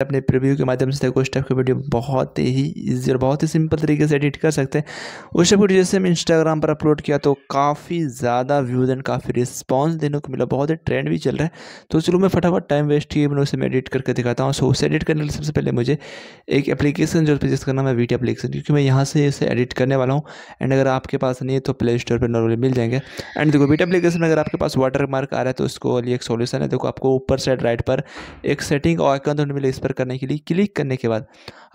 अपने प्रीव्यू के माध्यम से देखो टाइप की वीडियो बहुत ही ईजी और बहुत ही सिंपल तरीके से एडिट कर सकते हैं उस टाइप वीडियो जैसे हम इंस्टाग्राम पर अपलोड किया तो काफ़ी ज़्यादा व्यूज एंड काफ़ी रिस्पॉन्स देने को मिला बहुत ही ट्रेंड भी चल रहा है तो चलो मैं फटाफट टाइम वेस्ट किए मैंने उसे मैं एडिट करके दिखाता हूँ सो उसे एडिट करने के लिए सबसे पहले मुझे एक एप्लीकेशन जो है जिसका नाम है वीटी एप्लीकेशन क्योंकि मैं यहाँ से इसे एडिट करने वाला हूँ एंड अगर आपके पास नहीं है तो प्ले स्टोर पर नॉर्मली मिल जाएंगे एंड देखो वीटी एप्लीकेशन अगर आपके पास वाटर मार्क आ रहा है तो उसको लिए एक सोल्यूशन है देखो आपको ऊपर साइड राइट पर एक सेटिंग और अकाउंट मिले इस पर करने के लिए क्लिक करने के बाद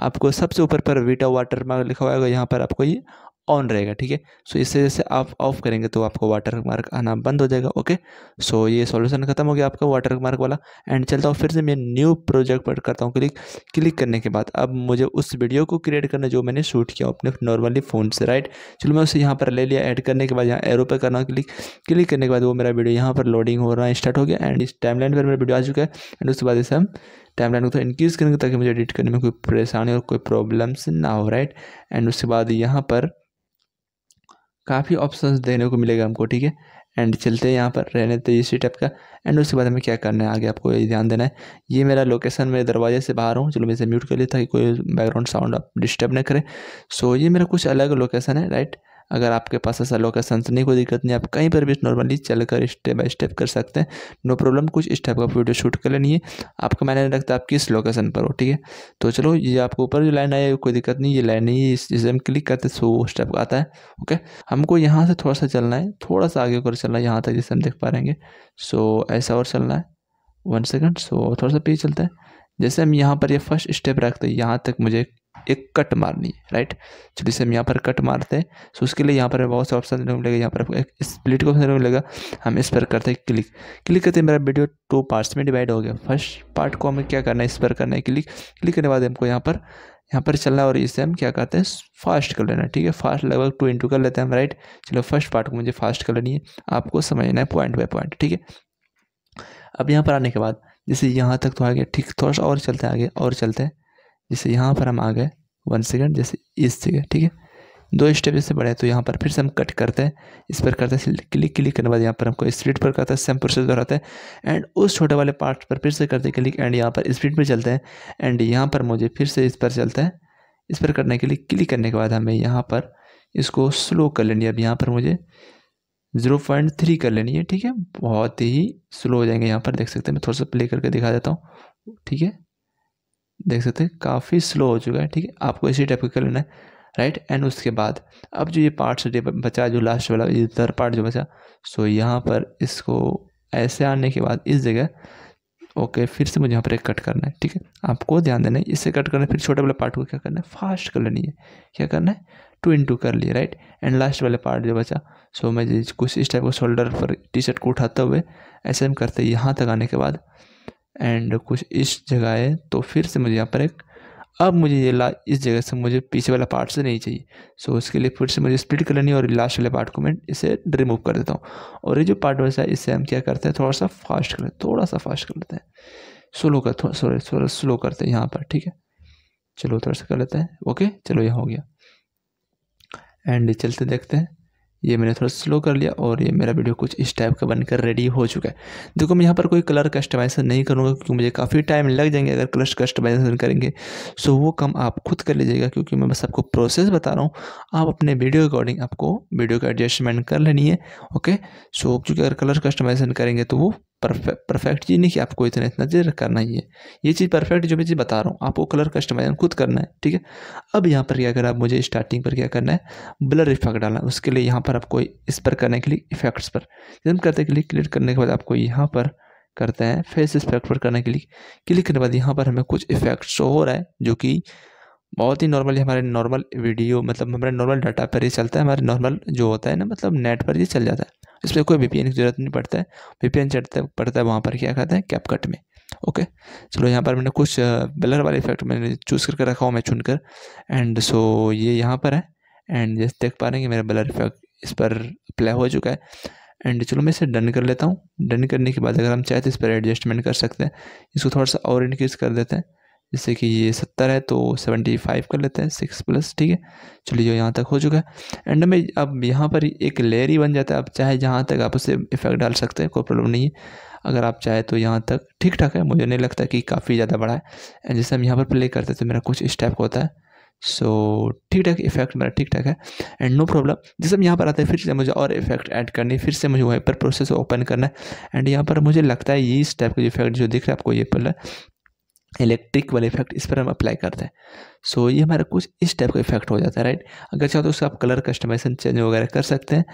आपको सबसे ऊपर पर वीटा वाटर मार्क लिखा हुआ होगा यहाँ पर आपको ये ऑन रहेगा ठीक है सो इससे जैसे आप ऑफ करेंगे तो आपको वाटर मार्क आना बंद हो जाएगा ओके सो ये सॉल्यूशन खत्म हो गया आपका वाटर मार्क वाला एंड चलता हूँ फिर से मैं न्यू प्रोजेक्ट पर करता हूँ क्लिक क्लिक करने के बाद अब मुझे उस वीडियो को क्रिएट करना जो मैंने शूट किया अपने नॉर्मली फ़ोन से राइट चलो मैं उसे यहाँ पर ले लिया ऐड करने के बाद यहाँ एरो पर करना क्लिक क्लिक करने के बाद वो मेरा वीडियो यहाँ पर लोडिंग हो रहा है स्टार्ट हो गया एंड इस टाइमलाइन पर मेरा वीडियो आ चुका है एंड उसके बाद इसे हम टाइम लाइन को थोड़ा तो इंक्रीज़ करेंगे ताकि मुझे एडिट करने में कोई परेशानी और कोई प्रॉब्लम्स ना हो राइट एंड उसके बाद यहाँ पर काफ़ी ऑप्शंस देने को मिलेगा हमको ठीक है एंड चलते हैं यहाँ पर रहने तो इसी टाइप का एंड उसके बाद हमें क्या करना है आगे आपको ये ध्यान देना है ये मेरा लोकेशन मेरे दरवाजे से बाहर हूँ चलो मैं इसे म्यूट कर लिया ताकि कोई बैकग्राउंड साउंड आप डिस्टर्ब ना करें सो so, ये मेरा कुछ अलग लोकेशन है राइट right? अगर आपके पास ऐसा लोकेशन नहीं कोई दिक्कत नहीं आप कहीं पर भी नॉर्मली चल कर स्टेप बाई स्टेप कर सकते हैं नो प्रॉब्लम कुछ इस टाइप का वीडियो शूट कर लेनी है आपका मैंने लगता है आप किस लोकेशन पर हो ठीक है तो चलो ये आपको ऊपर जो लाइन आई कोई दिक्कत नहीं ये लाइन नहीं है इस हम क्लिक करते सो उस टाइप आता है ओके हमको यहाँ से थोड़ा सा चलना है थोड़ा सा आगे ऊपर चलना है यहाँ तक जैसे हम देख पा रहेंगे सो ऐसा और चलना है वन सेकेंड सो थोड़ा सा पीछे चलता है जैसे हम यहाँ पर ये फर्स्ट स्टेप रखते हैं यहाँ तक मुझे एक कट मारनी है राइट चलिए इसे हम यहाँ पर कट मारते हैं सो तो उसके लिए यहाँ पर बहुत से ऑप्शन मिलेगा यहाँ पर एक स्प्लिट का ऑप्शन मिलेगा हम इस पर करते हैं क्लिक क्लिक करते हैं मेरा वीडियो टू पार्ट्स में डिवाइड हो गया फर्स्ट पार्ट को हमें क्या करना है इस पर करना है क्लिक क्लिक करने के बाद हमको यहाँ पर यहाँ पर चलना है और इसे हम क्या करते हैं फास्ट कर लेना ठीक है फास्ट लगभग टू इंटू कर लेते हैं हम राइट चलो फर्स्ट पार्ट को मुझे फास्ट कर लेनी है आपको समझना है पॉइंट बाय पॉइंट ठीक है अब यहाँ पर आने के बाद जैसे यहाँ तक तो आ गया ठीक थोड़ा सा और चलते हैं आगे और चलते हैं जैसे यहाँ पर हम आ गए वन सेकेंड जैसे इस जगह ठीक है दो स्टेप जैसे बढ़े तो यहाँ पर फिर से हम कट करते हैं इस पर करते हैं क्लिक क्लिक करने के बाद यहाँ पर हमको स्पीड पर करता है सेम प्रोसेस दोहराते हैं एंड उस छोटे वाले पार्ट पर फिर से करते हैं क्लिक एंड यहाँ पर स्पीड पर चलते हैं एंड यहाँ पर मुझे फिर से इस पर चलते हैं इस पर करने के लिए क्लिक करने के बाद हमें यहाँ पर इसको स्लो कर लेनी है अब यहाँ पर मुझे ज़ीरो पॉइंट थ्री कर लेनी है ठीक है बहुत ही स्लो हो जाएंगे यहाँ पर देख सकते हैं मैं थोड़ा सा प्ले करके दिखा देता हूँ ठीक है देख सकते हैं काफ़ी स्लो हो चुका है ठीक है आपको इसी टाइप का कर लेना है राइट एंड उसके बाद अब जो ये पार्ट्स बचा जो लास्ट वाला ये थर्ड पार्ट जो बचा सो यहाँ पर इसको ऐसे आने के बाद इस जगह ओके फिर से मुझे यहाँ पर एक कट करना है ठीक है आपको ध्यान देना है इससे कट करना है फिर छोटे वाले पार्ट को क्या करना है फास्ट कर लेनी है क्या करना है टू इन टू कर लिए राइट एंड लास्ट वाले पार्ट जो बचा सो मैं कुछ इस टाइप को शोल्डर पर टी शर्ट को उठाते हुए ऐसे हम करते यहाँ तक आने के बाद एंड कुछ इस जगह है तो फिर से मुझे यहाँ पर एक अब मुझे ये ला इस जगह से मुझे पीछे वाला पार्ट से नहीं चाहिए सो उसके लिए फिर से मुझे स्प्लिट कर लेनी और लास्ट वाले पार्ट को मैं इसे रिमूव कर देता हूँ और ये जो पार्ट वैसा है इससे हम क्या करते हैं थोड़ा सा फास्ट कर थोड़ा सा फास्ट कर लेते हैं स्लो कर सॉरी थोड़ा स्लो करते हैं यहाँ पर ठीक है चलो थोड़ा सा कर लेते हैं ओके चलो यह हो गया एंड चलते देखते हैं ये मैंने थोड़ा स्लो कर लिया और ये मेरा वीडियो कुछ इस टाइप का बनकर रेडी हो चुका है देखो मैं यहाँ पर कोई कलर कस्टमाइजेशन नहीं करूँगा क्योंकि मुझे काफ़ी टाइम लग जाएंगे अगर कलर कस्टमाइजेशन करेंगे सो वो कम आप खुद कर लीजिएगा क्योंकि मैं बस आपको प्रोसेस बता रहा हूँ आप अपने वीडियो अकॉर्डिंग आपको वीडियो का एडजस्टमेंट कर लेनी है ओके सो क्योंकि अगर कलर कस्टमाइजेशन करेंगे तो वो परफेक्ट परफेक्ट चीज़ नहीं कि आपको इतना इतना चीज़ करना ही है ये चीज़ परफेक्ट जो मैं चीज़ बता रहा हूँ आपको कलर कस्टमाइजेशन खुद करना है ठीक है अब यहाँ पर क्या करना आप मुझे स्टार्टिंग पर क्या करना है ब्लर इफेक्ट डालना है उसके लिए यहाँ पर आपको इस पर करने के लिए इफेक्ट्स पर जब करते क्लिक क्लिक करने के बाद आपको यहाँ पर करते हैं फेस इफेक्ट पर करने के लिए क्लिक करने के बाद यहाँ पर हमें कुछ इफेक्ट शो हो रहा है जो कि बहुत ही नॉर्मली हमारे नॉर्मल वीडियो मतलब हमारे नॉर्मल डाटा पर ही चलता है हमारे नॉर्मल जो होता है ना मतलब नेट पर ये चल जाता है इसलिए कोई वी की जरूरत नहीं पड़ता है वी चढ़ता पड़ता है वहाँ पर क्या कहते हैं कैपकट में ओके चलो यहाँ पर मैंने कुछ ब्लर वाले इफेक्ट मैंने चूज़ करके रखा हुआ मैं चुनकर एंड सो ये यहाँ पर है एंड जैसे देख पा रहे हैं कि मेरा ब्लर इफेक्ट इस पर अप्लाई हो चुका है एंड चलो मैं इसे डन कर लेता हूँ डन करने के बाद अगर हम चाहें तो इस पर एडजस्टमेंट कर सकते हैं इसको थोड़ा सा और इनक्रीज़ कर देते हैं जैसे कि ये सत्तर है तो सेवेंटी फाइव कर लेते हैं सिक्स प्लस ठीक है चलिए जो यहाँ तक हो चुका है एंड में अब यहाँ पर एक लेयर ही बन जाता है अब चाहे जहाँ तक आप उसे इफेक्ट डाल सकते हैं कोई प्रॉब्लम नहीं है अगर आप चाहे तो यहाँ तक ठीक ठाक है मुझे नहीं लगता कि काफ़ी ज़्यादा बड़ा है एंड जैसे हम यहाँ पर प्ले करते हैं तो मेरा कुछ स्टेप होता है सो ठीक ठाक इफेक्ट मेरा ठीक ठाक है एंड नो प्रॉब्लम जैसे हम यहाँ पर आते हैं फिर से मुझे और इफेक्ट ऐड करनी फिर से मुझे वहीं पर प्रोसेस ओपन करना है एंड यहाँ पर मुझे लगता है ये इस टाइप का इफेक्ट जो दिख रहा है आपको ये पल इलेक्ट्रिक वाले इफेक्ट इस पर हम अप्लाई करते हैं सो so, ये हमारा कुछ इस टाइप का इफेक्ट हो जाता है राइट अगर चाहो तो उसका आप कलर कस्टमाइजेशन चेंज वगैरह कर सकते हैं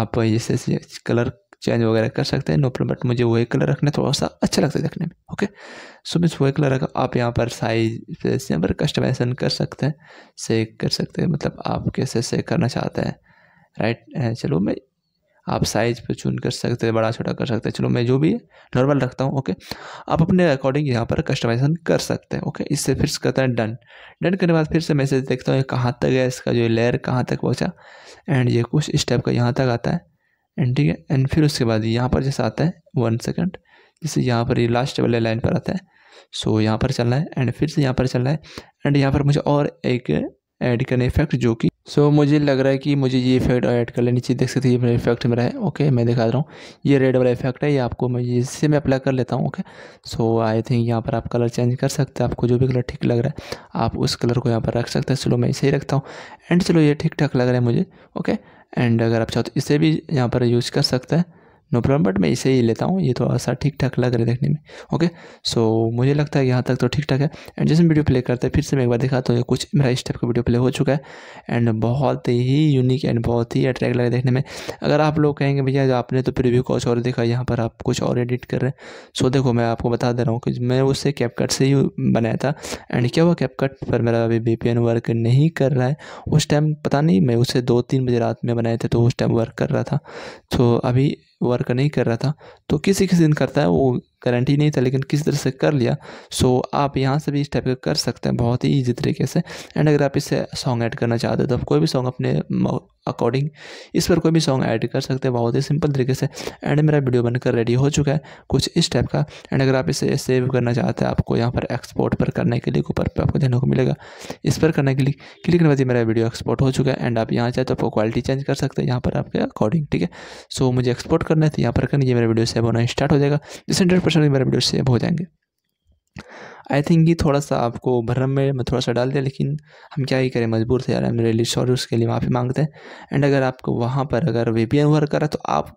आप जैसे कलर चेंज वगैरह कर सकते हैं नो प्रॉब्लम बट मुझे वही कलर रखना थोड़ा सा अच्छा लगता है देखने में ओके सो मीन्स वही कलर रखा आप यहाँ पर साइज यहाँ पर कस्टमाइजेशन कर सकते हैं से कर सकते हैं मतलब आप कैसे से करना चाहते हैं राइट चलो मैं आप साइज़ पर चुन कर सकते हैं बड़ा छोटा कर सकते हैं चलो मैं जो भी है नॉर्मल रखता हूँ ओके आप अपने अकॉर्डिंग यहाँ पर कस्टमाइजेशन कर सकते हैं ओके इससे फिर से करते हैं डन डन करने के बाद फिर से मैसेज देखता हूँ कहाँ तक है इसका जो लेयर कहाँ तक पहुँचा एंड ये कुछ स्टेप का यहाँ तक आता है एंड ठीक है एंड फिर उसके बाद यहाँ पर जैसा आता है वन सेकेंड जैसे यहाँ पर ये लास्ट वाले लाइन पर आता है सो यहाँ पर चलना है एंड फिर से यहाँ पर चलना है एंड यहाँ पर मुझे और एक एड करने इफेक्ट जो कि सो so, मुझे लग रहा है कि मुझे ये इफेक्ट ऐड कर लेना चाहिए देख सकते हैं ये इफेक्ट मेरा है ओके okay, मैं दिखा रहा हूँ ये रेड वाला इफेक्ट है ये आपको मैं इससे मैं अप्लाई कर लेता हूँ ओके सो आई थिंक यहाँ पर आप कलर चेंज कर सकते हैं आपको जो भी कलर ठीक लग रहा है आप उस कलर को यहाँ पर रख सकते हैं चलो मैं इसे ही रखता हूँ एंड चलो ये ठीक ठाक लग रहा है मुझे ओके okay? एंड अगर आप चाहो तो इसे भी यहाँ पर यूज़ कर सकते हैं नो प्रॉब्लम बट मैं इसे ही लेता हूँ ये थोड़ा तो सा ठीक ठाक लग रहा है देखने में ओके सो मुझे लगता है यहाँ तक तो ठीक ठाक है एंड जैसे वीडियो प्ले करते हैं फिर से मैं एक बार दिखाता तो ये कुछ मेरा इस टाइप का वीडियो प्ले हो चुका है एंड बहुत ही यूनिक एंड बहुत ही अट्रैक्ट लग रहा है देखने में अगर आप लोग कहेंगे भैया आपने तो प्रिव्यू कुछ और देखा यहाँ पर आप कुछ और एडिट कर रहे हैं सो देखो मैं आपको बता दे रहा हूँ कि मैं उससे कैपकट से ही बनाया था एंड क्या हुआ कैपकट पर मेरा अभी एन वर्क नहीं कर रहा है उस टाइम पता नहीं मैं उसे दो तीन बजे रात में बनाए थे तो उस टाइम वर्क कर रहा था तो अभी वर्क नहीं कर रहा था तो किसी किसी दिन करता है वो गारंटी नहीं था लेकिन किस तरह से कर लिया सो आप यहाँ से भी इस टाइप का कर सकते हैं बहुत ही ईजी तरीके से एंड अगर आप इससे सॉन्ग ऐड करना चाहते हो तो आप कोई भी सॉन्ग अपने अकॉर्डिंग इस पर कोई भी सॉन्ग ऐड कर सकते हैं बहुत ही सिंपल तरीके से एंड मेरा वीडियो बनकर रेडी हो चुका है कुछ इस टाइप का एंड अगर आप इसे सेव करना चाहते हैं आपको यहाँ पर एक्सपोर्ट पर करने के लिए ऊपर पर आपको देखने को मिलेगा इस पर करने के लिए क्लिक करने मेरा वीडियो एक्सपोर्ट हो चुका है एंड आप यहाँ चाहे तो आपको क्वालिटी चेंज कर सकते हैं यहाँ पर आपके अकॉर्डिंग ठीक है सो मुझे एक्सपोर्ट करना है तो यहाँ पर करना ये मेरा वीडियो सेव होना स्टार्ट हो जाएगा जिस इंटर परसेंट भी मेरे वीडियो सेव हो जाएंगे आई थिंक ये थोड़ा सा आपको भरम में मैं थोड़ा सा डाल दिया लेकिन हम क्या ही करें मजबूर थे यार हम लिए सॉरी उसके लिए माफ़ी मांगते हैं एंड अगर आपको वहाँ पर अगर वी पी वर्क करा तो आप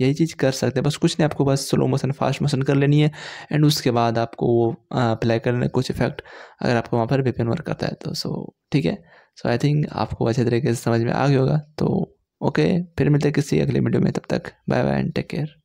यही चीज़ कर सकते हैं बस कुछ नहीं आपको बस स्लो मोशन फास्ट मोशन कर लेनी है एंड उसके बाद आपको वो अप्लाई करने कुछ इफेक्ट अगर आपको वहाँ पर वी वर्क करता है तो सो ठीक है सो आई थिंक आपको अच्छे तरीके से समझ में आ गया होगा तो ओके फिर मिलते हैं किसी अगले वीडियो में तब तक bye bye and take care